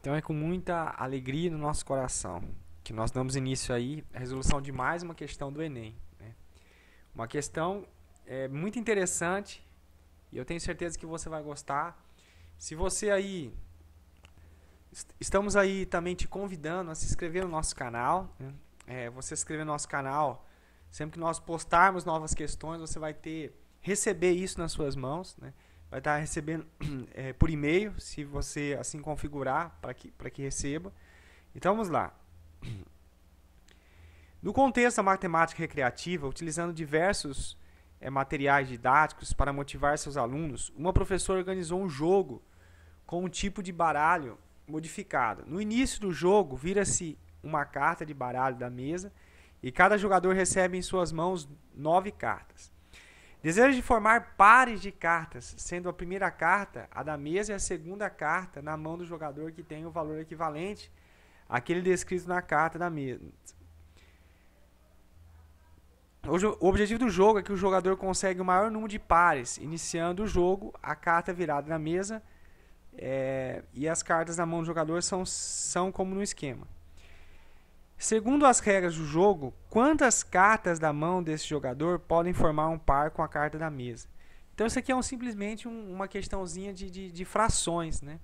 Então é com muita alegria no nosso coração que nós damos início aí à resolução de mais uma questão do Enem. Né? Uma questão é, muito interessante e eu tenho certeza que você vai gostar. Se você aí. Est estamos aí também te convidando a se inscrever no nosso canal. Né? É, você se inscrever no nosso canal, sempre que nós postarmos novas questões, você vai ter receber isso nas suas mãos. Né? vai estar recebendo é, por e-mail, se você assim configurar para que, que receba. Então vamos lá. No contexto da matemática recreativa, utilizando diversos é, materiais didáticos para motivar seus alunos, uma professora organizou um jogo com um tipo de baralho modificado. No início do jogo, vira-se uma carta de baralho da mesa e cada jogador recebe em suas mãos nove cartas. Desejo de formar pares de cartas, sendo a primeira carta a da mesa e a segunda carta na mão do jogador que tem o valor equivalente àquele descrito na carta da mesa. O objetivo do jogo é que o jogador consegue o maior número de pares, iniciando o jogo, a carta virada na mesa é, e as cartas na mão do jogador são, são como no esquema. Segundo as regras do jogo, quantas cartas da mão desse jogador podem formar um par com a carta da mesa? Então isso aqui é um, simplesmente um, uma questãozinha de, de, de frações, né?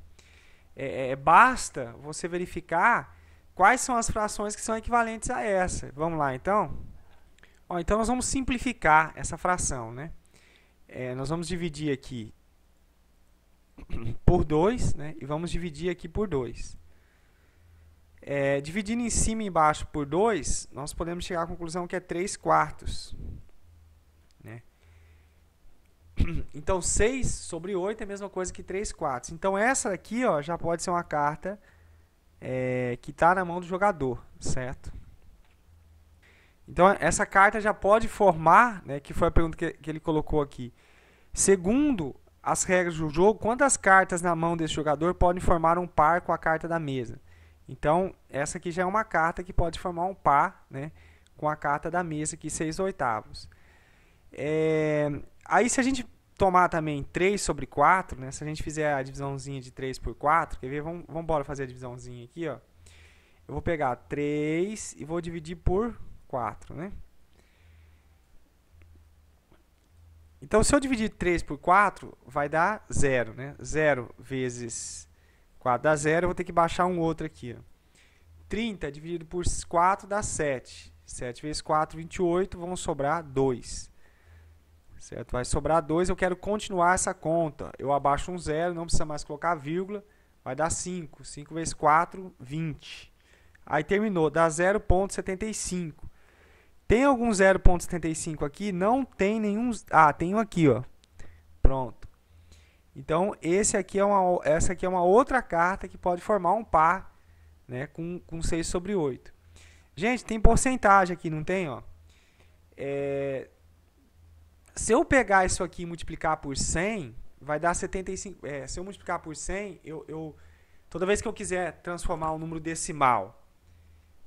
É, é, é basta você verificar quais são as frações que são equivalentes a essa. Vamos lá, então? Ó, então nós vamos simplificar essa fração, né? É, nós vamos dividir aqui por 2, né? E vamos dividir aqui por 2. É, dividindo em cima e embaixo por 2, nós podemos chegar à conclusão que é 3 quartos. Né? Então, 6 sobre 8 é a mesma coisa que 3 quartos. Então, essa aqui ó, já pode ser uma carta é, que está na mão do jogador, certo? Então, essa carta já pode formar, né, que foi a pergunta que, que ele colocou aqui. Segundo as regras do jogo, quantas cartas na mão desse jogador podem formar um par com a carta da mesa? Então, essa aqui já é uma carta que pode formar um par né, com a carta da mesa aqui, 6 oitavos. É, aí, se a gente tomar também 3 sobre 4, né, se a gente fizer a divisãozinha de 3 por 4, quer ver? Vamos, vamos embora fazer a divisãozinha aqui. Ó. Eu vou pegar 3 e vou dividir por 4. Né? Então, se eu dividir 3 por 4, vai dar 0. Né? 0 vezes 4 dá 0, eu vou ter que baixar um outro aqui. Ó. 30 dividido por 4 dá 7. 7 vezes 4, 28, vão sobrar 2. Certo? Vai sobrar 2, eu quero continuar essa conta. Eu abaixo um zero, não precisa mais colocar vírgula, vai dar 5. 5 vezes 4, 20. Aí terminou, dá 0,75. Tem algum 0,75 aqui? Não tem nenhum... Ah, tem um aqui, ó. Pronto. Então, esse aqui é uma, essa aqui é uma outra carta que pode formar um par né, com, com 6 sobre 8. Gente, tem porcentagem aqui, não tem? Ó. É, se eu pegar isso aqui e multiplicar por 100, vai dar 75. É, se eu multiplicar por 100, eu, eu, toda vez que eu quiser transformar um número decimal,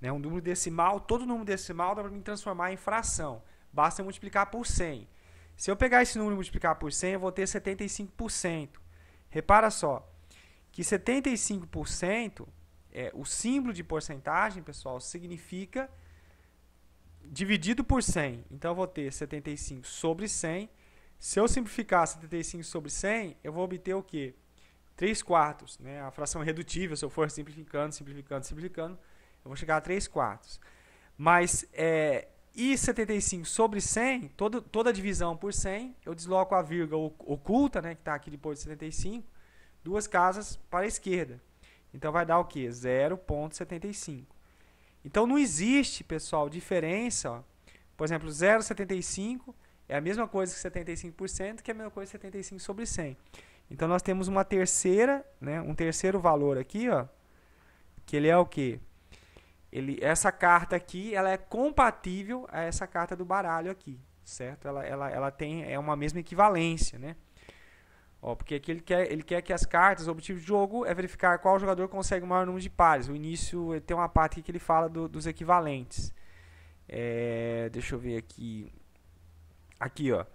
né, um número decimal, todo número decimal dá para me transformar em fração. Basta multiplicar por 100. Se eu pegar esse número e multiplicar por 100, eu vou ter 75%. Repara só, que 75%, é, o símbolo de porcentagem, pessoal, significa dividido por 100. Então, eu vou ter 75 sobre 100. Se eu simplificar 75 sobre 100, eu vou obter o quê? 3 quartos, né? A fração é redutível, se eu for simplificando, simplificando, simplificando, eu vou chegar a 3 quartos. Mas é, e 75 sobre 100, todo, toda divisão por 100, eu desloco a vírgula oculta, né, que está aqui depois de 75, duas casas para a esquerda. Então vai dar o quê? 0,75. Então não existe, pessoal, diferença. Ó. Por exemplo, 0,75 é a mesma coisa que 75%, que é a mesma coisa que 75 sobre 100. Então nós temos uma terceira, né, um terceiro valor aqui, ó, que ele é o quê? ele, essa carta aqui, ela é compatível a essa carta do baralho aqui, certo? Ela, ela, ela tem é uma mesma equivalência, né? Ó, porque aqui ele quer, ele quer que as cartas, o objetivo do jogo é verificar qual jogador consegue o maior número de pares. O início eh, tem uma parte que ele fala do, dos equivalentes. É, deixa eu ver aqui. Aqui, ó.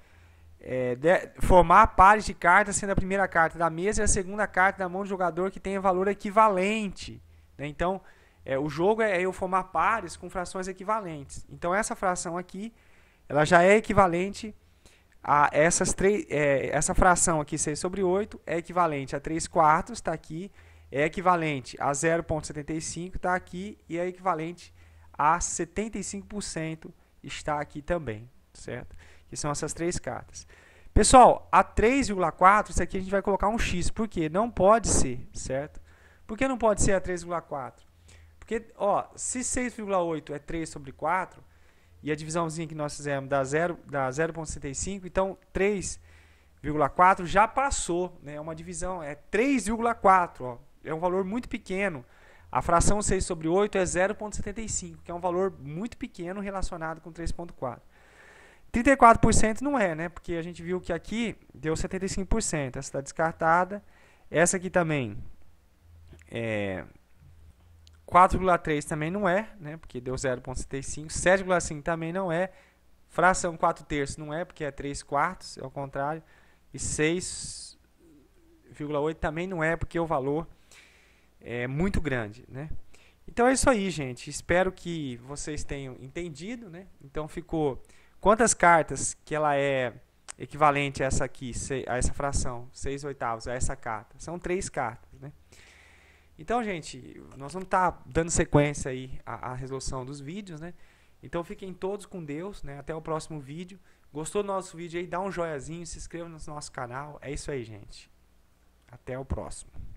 É, de, formar pares de cartas sendo a primeira carta da mesa e a segunda carta da mão do jogador que tenha valor equivalente. Né? Então, é, o jogo é eu formar pares com frações equivalentes. Então essa fração aqui, ela já é equivalente a essas três, é, essa fração aqui 6 sobre 8 é equivalente a 3 quartos, está aqui, é equivalente a 0,75, está aqui, e é equivalente a 75%, está aqui também, certo? Que são essas três cartas. Pessoal, a 3,4, isso aqui a gente vai colocar um X, por quê? não pode ser, certo? Por que não pode ser a 3,4? Porque, ó, se 6,8 é 3 sobre 4, e a divisãozinha que nós fizemos dá 0,75, dá então 3,4 já passou, né? É uma divisão, é 3,4, É um valor muito pequeno. A fração 6 sobre 8 é 0,75, que é um valor muito pequeno relacionado com 3,4. 34% não é, né? Porque a gente viu que aqui deu 75%. Essa está descartada. Essa aqui também é, 4,3 também não é, né? Porque deu 0,75. 7,5 também não é. Fração 4 terços não é, porque é 3 quartos, é o contrário. E 6,8 também não é, porque o valor é muito grande, né? Então é isso aí, gente. Espero que vocês tenham entendido, né? Então ficou quantas cartas que ela é equivalente a essa aqui, a essa fração, 6 oitavos, a essa carta. São três cartas, né? Então, gente, nós vamos estar tá dando sequência aí à, à, resolução dos vídeos, né? Então fiquem todos com Deus, né? Até o próximo vídeo. Gostou do nosso vídeo aí? Dá um joiazinho, se inscreva no nosso canal. É isso aí, gente. Até o próximo.